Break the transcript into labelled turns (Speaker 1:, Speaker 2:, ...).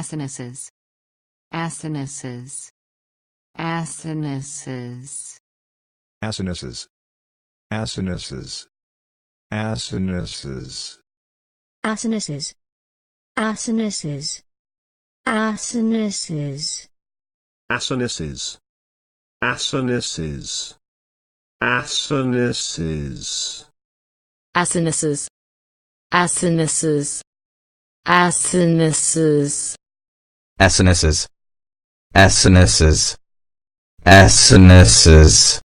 Speaker 1: assinuses assinuses
Speaker 2: assinuses
Speaker 3: assinuses assinuses
Speaker 2: assinuses assinuses assinuses assinuses
Speaker 4: assinuses assinuses assinuses
Speaker 1: assinuses assinuses assinuses
Speaker 5: assinuses assinuses assinuses